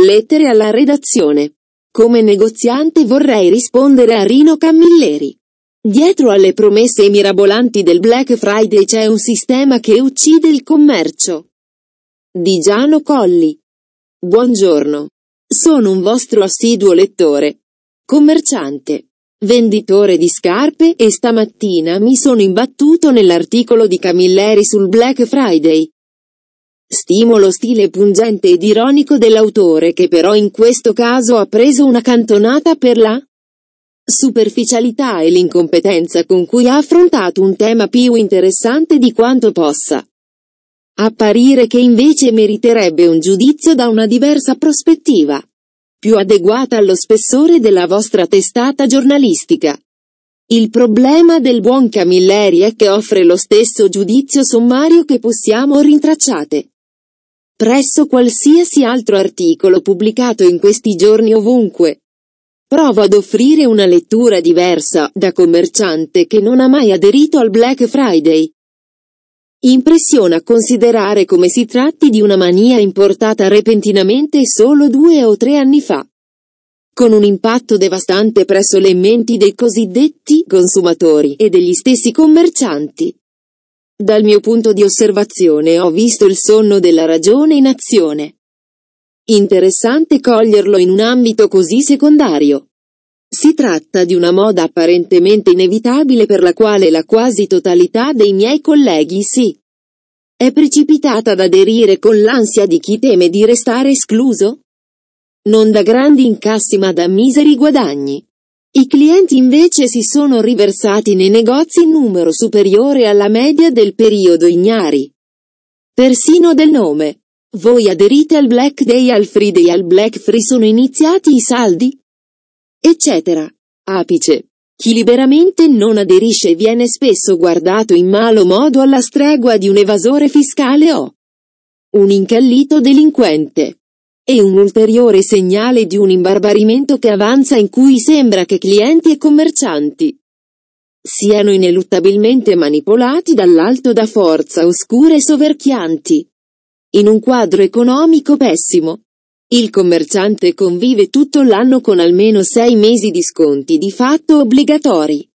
Lettere alla redazione. Come negoziante vorrei rispondere a Rino Camilleri. Dietro alle promesse mirabolanti del Black Friday c'è un sistema che uccide il commercio. Di Giano Colli. Buongiorno. Sono un vostro assiduo lettore. Commerciante. Venditore di scarpe e stamattina mi sono imbattuto nell'articolo di Camilleri sul Black Friday. Stimo lo stile pungente ed ironico dell'autore che però in questo caso ha preso una cantonata per la superficialità e l'incompetenza con cui ha affrontato un tema più interessante di quanto possa apparire che invece meriterebbe un giudizio da una diversa prospettiva, più adeguata allo spessore della vostra testata giornalistica. Il problema del buon Camilleri è che offre lo stesso giudizio sommario che possiamo rintracciate presso qualsiasi altro articolo pubblicato in questi giorni ovunque. Provo ad offrire una lettura diversa da commerciante che non ha mai aderito al Black Friday. Impressiona considerare come si tratti di una mania importata repentinamente solo due o tre anni fa, con un impatto devastante presso le menti dei cosiddetti consumatori e degli stessi commercianti. Dal mio punto di osservazione ho visto il sonno della ragione in azione. Interessante coglierlo in un ambito così secondario. Si tratta di una moda apparentemente inevitabile per la quale la quasi totalità dei miei colleghi si è precipitata ad aderire con l'ansia di chi teme di restare escluso? Non da grandi incassi ma da miseri guadagni. I clienti invece si sono riversati nei negozi in numero superiore alla media del periodo ignari. Persino del nome. Voi aderite al Black Day, al Free Day, al Black Free sono iniziati i saldi? Eccetera. Apice. Chi liberamente non aderisce viene spesso guardato in malo modo alla stregua di un evasore fiscale o un incallito delinquente e un ulteriore segnale di un imbarbarimento che avanza in cui sembra che clienti e commercianti siano ineluttabilmente manipolati dall'alto da forze oscure e soverchianti. In un quadro economico pessimo, il commerciante convive tutto l'anno con almeno sei mesi di sconti di fatto obbligatori.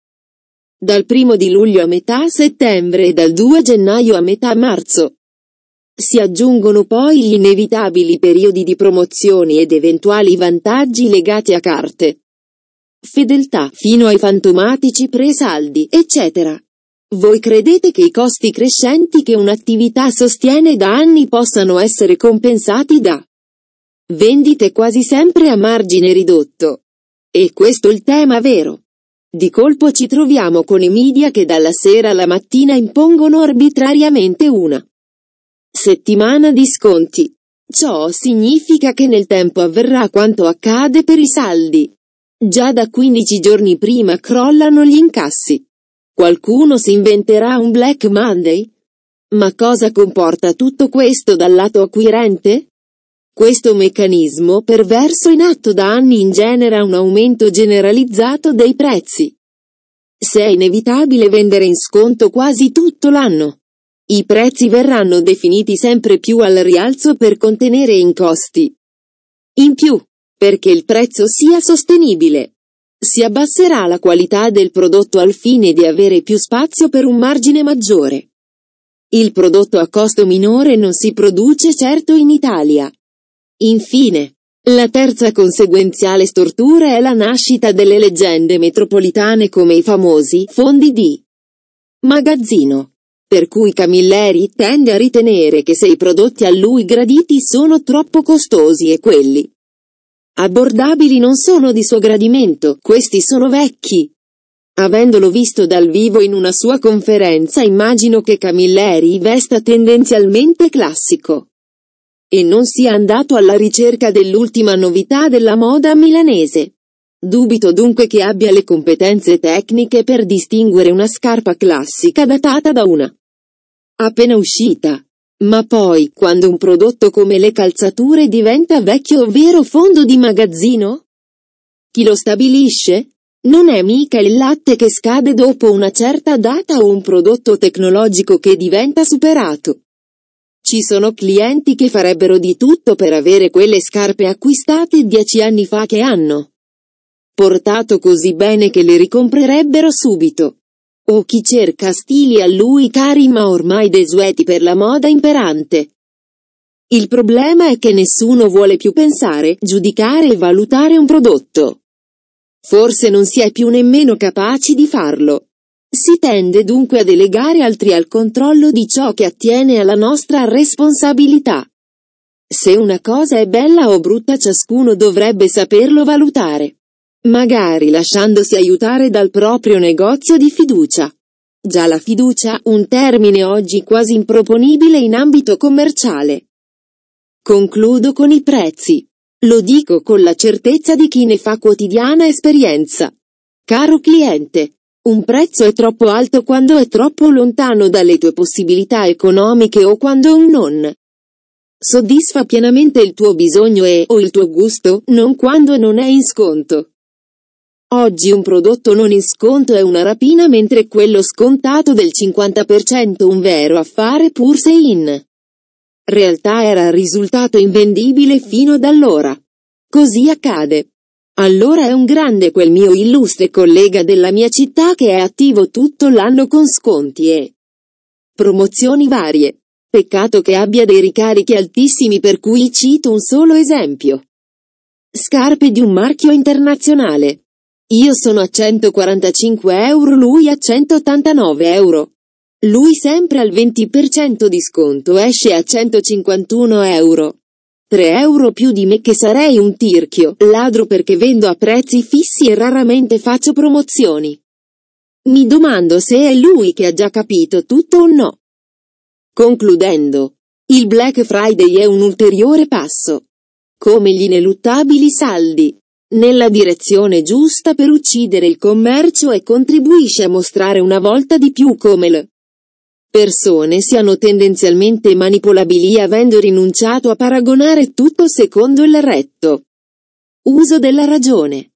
Dal primo di luglio a metà settembre e dal 2 gennaio a metà marzo. Si aggiungono poi gli inevitabili periodi di promozioni ed eventuali vantaggi legati a carte. Fedeltà, fino ai fantomatici presaldi, eccetera. Voi credete che i costi crescenti che un'attività sostiene da anni possano essere compensati da vendite quasi sempre a margine ridotto? E questo è il tema vero. Di colpo ci troviamo con i media che dalla sera alla mattina impongono arbitrariamente una Settimana di sconti. Ciò significa che nel tempo avverrà quanto accade per i saldi. Già da 15 giorni prima crollano gli incassi. Qualcuno si inventerà un Black Monday? Ma cosa comporta tutto questo dal lato acquirente? Questo meccanismo perverso in atto da anni ingenera un aumento generalizzato dei prezzi. Se è inevitabile vendere in sconto quasi tutto l'anno, i prezzi verranno definiti sempre più al rialzo per contenere costi. In più, perché il prezzo sia sostenibile, si abbasserà la qualità del prodotto al fine di avere più spazio per un margine maggiore. Il prodotto a costo minore non si produce certo in Italia. Infine, la terza conseguenziale stortura è la nascita delle leggende metropolitane come i famosi fondi di magazzino per cui Camilleri tende a ritenere che se i prodotti a lui graditi sono troppo costosi e quelli abbordabili non sono di suo gradimento, questi sono vecchi. Avendolo visto dal vivo in una sua conferenza immagino che Camilleri vesta tendenzialmente classico e non sia andato alla ricerca dell'ultima novità della moda milanese. Dubito dunque che abbia le competenze tecniche per distinguere una scarpa classica datata da una appena uscita. Ma poi, quando un prodotto come le calzature diventa vecchio ovvero fondo di magazzino? Chi lo stabilisce? Non è mica il latte che scade dopo una certa data o un prodotto tecnologico che diventa superato. Ci sono clienti che farebbero di tutto per avere quelle scarpe acquistate dieci anni fa che hanno portato così bene che le ricomprerebbero subito. O chi cerca stili a lui cari ma ormai desueti per la moda imperante. Il problema è che nessuno vuole più pensare, giudicare e valutare un prodotto. Forse non si è più nemmeno capaci di farlo. Si tende dunque a delegare altri al controllo di ciò che attiene alla nostra responsabilità. Se una cosa è bella o brutta ciascuno dovrebbe saperlo valutare magari lasciandosi aiutare dal proprio negozio di fiducia. Già la fiducia, un termine oggi quasi improponibile in ambito commerciale. Concludo con i prezzi. Lo dico con la certezza di chi ne fa quotidiana esperienza. Caro cliente, un prezzo è troppo alto quando è troppo lontano dalle tue possibilità economiche o quando un non soddisfa pienamente il tuo bisogno e o il tuo gusto, non quando non è in sconto. Oggi un prodotto non in sconto è una rapina mentre quello scontato del 50% un vero affare pur se in realtà era risultato invendibile fino ad allora. Così accade. Allora è un grande quel mio illustre collega della mia città che è attivo tutto l'anno con sconti e promozioni varie. Peccato che abbia dei ricarichi altissimi per cui cito un solo esempio. Scarpe di un marchio internazionale. Io sono a 145 euro, lui a 189 euro. Lui sempre al 20% di sconto esce a 151 euro. 3 euro più di me che sarei un tirchio, ladro perché vendo a prezzi fissi e raramente faccio promozioni. Mi domando se è lui che ha già capito tutto o no. Concludendo, il Black Friday è un ulteriore passo. Come gli ineluttabili saldi nella direzione giusta per uccidere il commercio e contribuisce a mostrare una volta di più come le persone siano tendenzialmente manipolabili avendo rinunciato a paragonare tutto secondo il retto uso della ragione.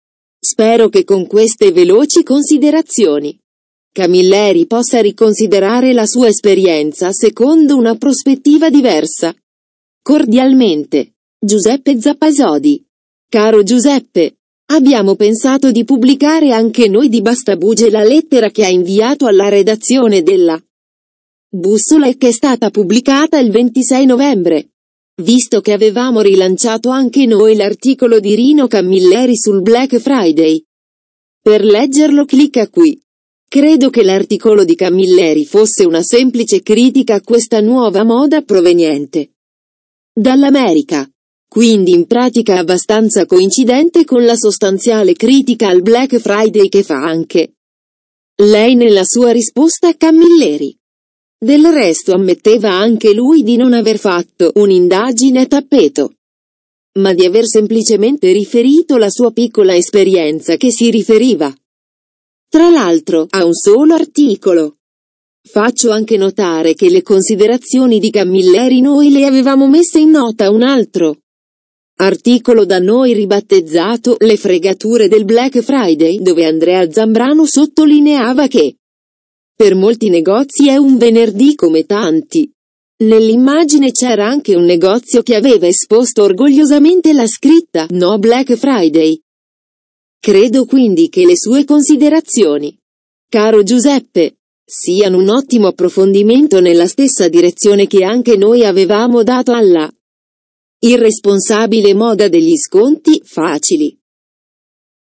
Spero che con queste veloci considerazioni Camilleri possa riconsiderare la sua esperienza secondo una prospettiva diversa. Cordialmente, Giuseppe Zappasodi. Caro Giuseppe, abbiamo pensato di pubblicare anche noi di Bastabuge la lettera che ha inviato alla redazione della Bussola e che è stata pubblicata il 26 novembre. Visto che avevamo rilanciato anche noi l'articolo di Rino Camilleri sul Black Friday. Per leggerlo clicca qui. Credo che l'articolo di Camilleri fosse una semplice critica a questa nuova moda proveniente dall'America quindi in pratica abbastanza coincidente con la sostanziale critica al Black Friday che fa anche lei nella sua risposta a Camilleri. Del resto ammetteva anche lui di non aver fatto un'indagine a tappeto, ma di aver semplicemente riferito la sua piccola esperienza che si riferiva, tra l'altro, a un solo articolo. Faccio anche notare che le considerazioni di Camilleri noi le avevamo messe in nota un altro Articolo da noi ribattezzato Le fregature del Black Friday dove Andrea Zambrano sottolineava che per molti negozi è un venerdì come tanti. Nell'immagine c'era anche un negozio che aveva esposto orgogliosamente la scritta No Black Friday. Credo quindi che le sue considerazioni, caro Giuseppe, siano un ottimo approfondimento nella stessa direzione che anche noi avevamo dato alla irresponsabile moda degli sconti facili.